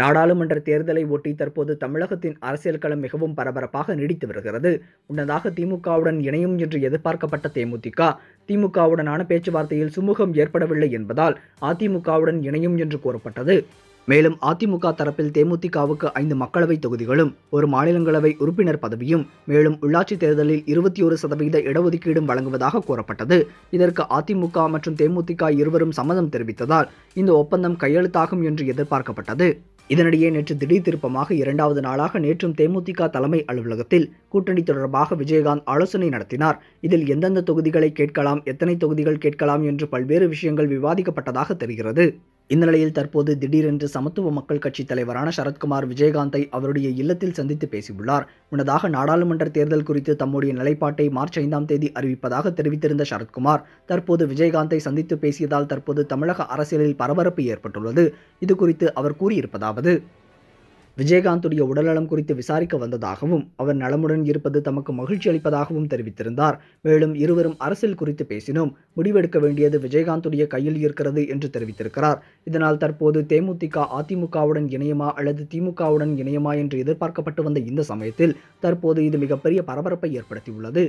நாடாளுமன்ற தேர்தலை ஒட்டி தற்போது தமிழகத்தின் அரசியல் களம் மிகவும் பரபரப்பாக நீடித்து வருகிறது முன்னதாக திமுகவுடன் இணையும் என்று எதிர்பார்க்கப்பட்ட தேமுதிக திமுகவுடனான பேச்சுவார்த்தையில் சுமூகம் ஏற்படவில்லை என்பதால் அதிமுகவுடன் இணையும் என்று கூறப்பட்டது மேலும் அதிமுக தரப்பில் தேமுதிகவுக்கு ஐந்து மக்களவை தொகுதிகளும் ஒரு மாநிலங்களவை உறுப்பினர் பதவியும் மேலும் உள்ளாட்சி தேர்தலில் இருபத்தி ஒரு சதவீத இடஒதுக்கீடும் வழங்குவதாக கூறப்பட்டது இதற்கு அதிமுக மற்றும் தேமுதிக இருவரும் சம்மதம் தெரிவித்ததால் இந்த ஒப்பந்தம் கையெழுத்தாகும் என்று எதிர்பார்க்கப்பட்டது இதனிடையே நேற்று திடீர் திருப்பமாக இரண்டாவது நாளாக நேற்றும் தேமுதிக தலைமை அலுவலகத்தில் கூட்டணி தொடர்பாக விஜயகாந்த் ஆலோசனை நடத்தினார் இதில் எந்தெந்த தொகுதிகளை கேட்கலாம் எத்தனை தொகுதிகள் கேட்கலாம் என்று பல்வேறு விஷயங்கள் விவாதிக்கப்பட்டதாக தெரிகிறது இந்த நிலையில் தற்போது திடீரென்று சமத்துவ மக்கள் கட்சி தலைவரான சரத்குமார் விஜயகாந்தை அவருடைய இல்லத்தில் சந்தித்து பேசியுள்ளார் முன்னதாக நாடாளுமன்ற தேர்தல் குறித்து தம்முடைய நிலைப்பாட்டை மார்ச் ஐந்தாம் தேதி அறிவிப்பதாக தெரிவித்திருந்த சரத்குமார் தற்போது விஜயகாந்தை சந்தித்து பேசியதால் தற்போது தமிழக அரசியலில் பரபரப்பு ஏற்பட்டுள்ளது இது குறித்து அவர் கூறியிருப்பதாவது விஜயகாந்துடைய உடல்நலம் குறித்து விசாரிக்க வந்ததாகவும் அவர் நலமுடன் இருப்பது தமக்கு மகிழ்ச்சி அளிப்பதாகவும் தெரிவித்திருந்தார் மேலும் இருவரும் அரசியல் குறித்து பேசினோம் முடிவெடுக்க வேண்டியது விஜயகாந்துடைய கையில் இருக்கிறது என்று தெரிவித்திருக்கிறார் இதனால் தற்போது தேமுதிக அதிமுகவுடன் இணையமா அல்லது திமுகவுடன் இணையமா என்று எதிர்பார்க்கப்பட்டு வந்த இந்த சமயத்தில் தற்போது இது மிகப்பெரிய பரபரப்பை ஏற்படுத்தியுள்ளது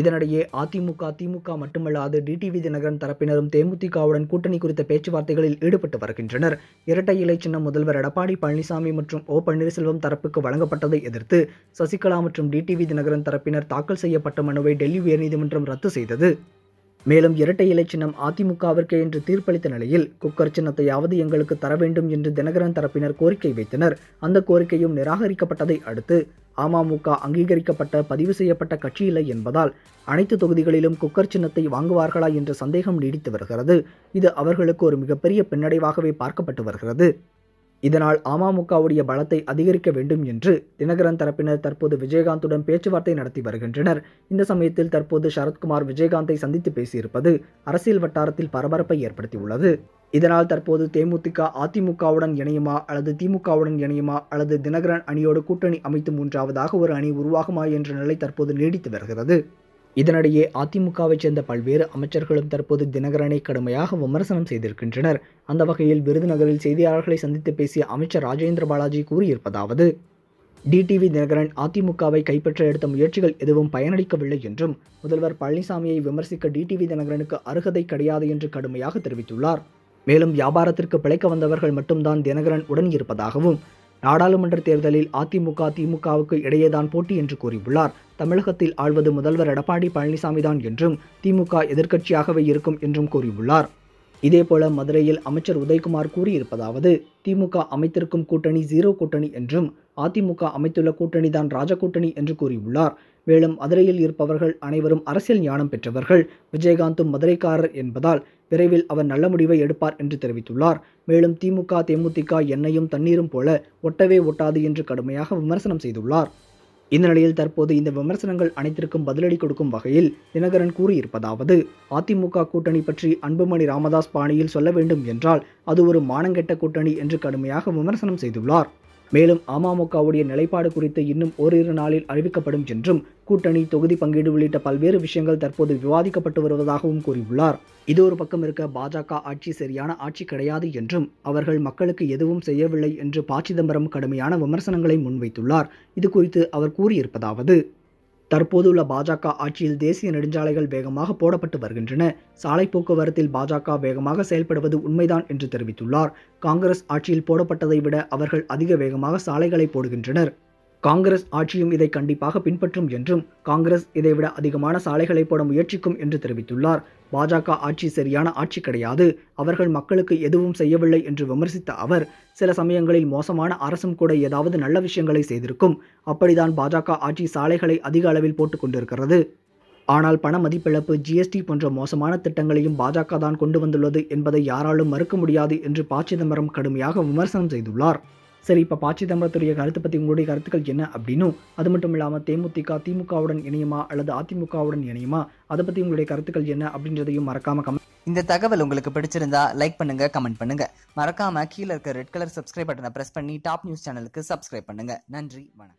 இதனிடையே அதிமுக திமுக மட்டுமல்லாது டிடிவி தினகரன் தரப்பினரும் தேமுதிகவுடன் கூட்டணி குறித்த பேச்சுவார்த்தைகளில் ஈடுபட்டு வருகின்றனர் இரட்டை இலை சின்னம் முதல்வர் எடப்பாடி பழனிசாமி மற்றும் ஓ பன்னீர்செல்வம் தரப்புக்கு வழங்கப்பட்டதை எதிர்த்து சசிகலா மற்றும் டிடிவி தினகரன் தரப்பினர் தாக்கல் செய்யப்பட்ட மனுவை டெல்லி உயர்நீதிமன்றம் ரத்து செய்தது மேலும் இரட்டை இலை சின்னம் அதிமுகவிற்கு என்று தீர்ப்பளித்த நிலையில் குக்கர் சின்னத்தையாவது எங்களுக்கு தர வேண்டும் என்று தினகரன் தரப்பினர் கோரிக்கை வைத்தனர் அந்த கோரிக்கையும் நிராகரிக்கப்பட்டதை அடுத்து அமமுக அங்கீகரிக்கப்பட்ட பதிவு செய்யப்பட்ட கட்சி இல்லை என்பதால் அனைத்து தொகுதிகளிலும் குக்கர் சின்னத்தை வாங்குவார்களா என்ற சந்தேகம் நீடித்து வருகிறது இது அவர்களுக்கு ஒரு மிகப்பெரிய பின்னடைவாகவே பார்க்கப்பட்டு வருகிறது இதனால் அமமுகவுடைய பலத்தை அதிகரிக்க வேண்டும் என்று தினகரன் தரப்பினர் தற்போது விஜயகாந்துடன் பேச்சுவார்த்தை நடத்தி வருகின்றனர் இந்த சமயத்தில் தற்போது சரத்குமார் விஜயகாந்தை சந்தித்து பேசியிருப்பது அரசியல் வட்டாரத்தில் பரபரப்பை ஏற்படுத்தியுள்ளது இதனால் தற்போது தேமுதிக அதிமுகவுடன் இணையுமா அல்லது திமுகவுடன் இணையுமா அல்லது தினகரன் அணியோடு கூட்டணி அமைத்து மூன்றாவதாக ஒரு அணி உருவாகுமா என்ற நிலை தற்போது நீடித்து வருகிறது இதனிடையே அதிமுகவைச் சேர்ந்த பல்வேறு அமைச்சர்களும் தற்போது தினகரனை கடுமையாக விமர்சனம் செய்திருக்கின்றனர் அந்த வகையில் விருதுநகரில் செய்தியாளர்களை சந்தித்து பேசிய அமைச்சர் ராஜேந்திர பாலாஜி கூறியிருப்பதாவது டிடிவி தினகரன் அதிமுகவை கைப்பற்ற எடுத்த முயற்சிகள் எதுவும் பயனளிக்கவில்லை என்றும் முதல்வர் பழனிசாமியை விமர்சிக்க டிடிவி தினகரனுக்கு அருகதை கிடையாது என்று கடுமையாக தெரிவித்துள்ளார் மேலும் வியாபாரத்திற்கு பிழைக்க வந்தவர்கள் மட்டும்தான் தினகரன் உடன் இருப்பதாகவும் நாடாளுமன்ற தேர்தலில் அதிமுக திமுகவுக்கு இடையேதான் போட்டி என்று கூறியுள்ளார் தமிழகத்தில் ஆள்வது முதல்வர் எடப்பாடி பழனிசாமி தான் என்றும் திமுக எதிர்க்கட்சியாகவே இருக்கும் என்றும் கூறியுள்ளார் இதேபோல மதுரையில் அமைச்சர் உதயகுமார் கூறியிருப்பதாவது திமுக அமைத்திருக்கும் கூட்டணி ஜீரோ கூட்டணி என்றும் அதிமுக அமைத்துள்ள கூட்டணி தான் ராஜகூட்டணி என்று கூறியுள்ளார் மேலும் மதுரையில் இருப்பவர்கள் அனைவரும் அரசியல் ஞானம் பெற்றவர்கள் விஜயகாந்தும் மதுரைக்காரர் என்பதால் விரைவில் அவர் நல்ல முடிவை எடுப்பார் என்று தெரிவித்துள்ளார் மேலும் திமுக தேமுதிக எண்ணெயும் தண்ணீரும் போல ஒட்டவே ஒட்டாது என்று கடுமையாக விமர்சனம் செய்துள்ளார் இந்த நிலையில் தற்போது இந்த விமர்சனங்கள் அனைத்திற்கும் பதிலடி கொடுக்கும் வகையில் தினகரன் கூறியிருப்பதாவது அதிமுக கூட்டணி பற்றி அன்புமணி ராமதாஸ் பாணியில் சொல்ல வேண்டும் என்றால் அது ஒரு மானங்கெட்ட கூட்டணி என்று கடுமையாக விமர்சனம் செய்துள்ளார் மேலும் அமமுகவுடைய நிலைப்பாடு குறித்து இன்னும் ஓரிரு நாளில் அறிவிக்கப்படும் என்றும் கூட்டணி தொகுதி பங்கீடு உள்ளிட்ட பல்வேறு விஷயங்கள் தற்போது விவாதிக்கப்பட்டு வருவதாகவும் கூறியுள்ளார் இது ஒரு பக்கம் இருக்க பாஜக ஆட்சி சரியான ஆட்சி கிடையாது என்றும் அவர்கள் மக்களுக்கு எதுவும் செய்யவில்லை என்று பா சிதம்பரம் கடுமையான விமர்சனங்களை முன்வைத்துள்ளார் இது குறித்து அவர் கூறியிருப்பதாவது தற்போதுள்ள பாஜக ஆட்சியில் தேசிய நெடுஞ்சாலைகள் வேகமாக போடப்பட்டு வருகின்றன சாலை போக்குவரத்தில் பாஜக வேகமாக செயல்படுவது உண்மைதான் என்று தெரிவித்துள்ளார் காங்கிரஸ் ஆட்சியில் போடப்பட்டதை விட அவர்கள் அதிக வேகமாக சாலைகளை போடுகின்றனர் காங்கிரஸ் ஆட்சியும் இதை கண்டிப்பாக பின்பற்றும் என்றும் காங்கிரஸ் இதைவிட அதிகமான சாலைகளை போட முயற்சிக்கும் என்று தெரிவித்துள்ளார் பாஜக ஆட்சி சரியான ஆட்சி கிடையாது அவர்கள் மக்களுக்கு எதுவும் செய்யவில்லை என்று விமர்சித்த அவர் சில சமயங்களில் மோசமான அரசும் கூட ஏதாவது நல்ல விஷயங்களை செய்திருக்கும் அப்படிதான் பாஜக ஆட்சி சாலைகளை அதிக அளவில் போட்டுக் கொண்டிருக்கிறது ஆனால் பண மதிப்பிழப்பு ஜிஎஸ்டி போன்ற மோசமான திட்டங்களையும் பாஜக தான் கொண்டு வந்துள்ளது என்பதை யாராலும் மறுக்க முடியாது என்று ப சிதம்பரம் கடுமையாக விமர்சனம் செய்துள்ளார் சரி இப்போ பா சிதம்பரத்துடைய கருத்தை பற்றி உங்களுடைய கருத்துக்கள் என்ன அப்படின்னும் அது மட்டும் இல்லாமல் தேமுதிக திமுகவுடன் இணையுமா அல்லது அதிமுகவுடன் இணையுமா அதை பற்றி உங்களுடைய கருத்துக்கள் என்ன அப்படின்றதையும் மறக்காம கமெண்ட் இந்த தகவல் உங்களுக்கு பிடிச்சிருந்தா லைக் பண்ணுங்க கமெண்ட் பண்ணுங்க மறக்காம கீழே இருக்க ரெட் கலர் சப்ஸ்கிரைப் பட்டனை பிரஸ் பண்ணி டாப் நியூஸ் சேனலுக்கு சப்ஸ்கிரைப் பண்ணுங்க நன்றி வணக்கம்